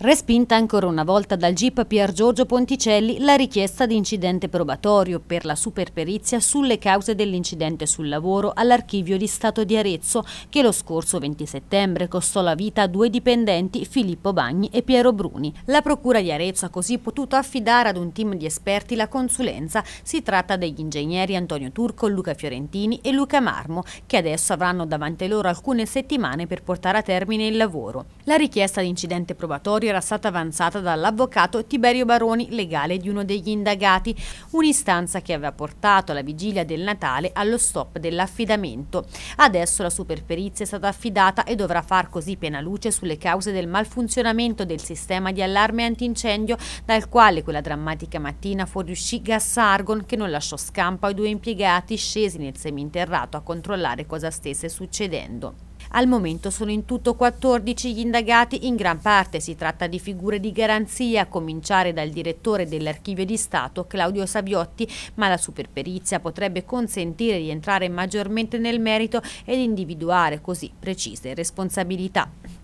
Respinta ancora una volta dal GIP Pier Giorgio Ponticelli la richiesta di incidente probatorio per la superperizia sulle cause dell'incidente sul lavoro all'Archivio di Stato di Arezzo che lo scorso 20 settembre costò la vita a due dipendenti Filippo Bagni e Piero Bruni. La Procura di Arezzo ha così potuto affidare ad un team di esperti la consulenza. Si tratta degli ingegneri Antonio Turco, Luca Fiorentini e Luca Marmo che adesso avranno davanti loro alcune settimane per portare a termine il lavoro. La richiesta di incidente probatorio era stata avanzata dall'avvocato Tiberio Baroni, legale di uno degli indagati, un'istanza che aveva portato alla vigilia del Natale allo stop dell'affidamento. Adesso la superperizia è stata affidata e dovrà far così piena luce sulle cause del malfunzionamento del sistema di allarme antincendio dal quale quella drammatica mattina fuoriuscì gas argon che non lasciò scampo ai due impiegati scesi nel seminterrato a controllare cosa stesse succedendo. Al momento sono in tutto 14 gli indagati, in gran parte si tratta di figure di garanzia, a cominciare dal direttore dell'Archivio di Stato Claudio Saviotti, ma la superperizia potrebbe consentire di entrare maggiormente nel merito ed individuare così precise responsabilità.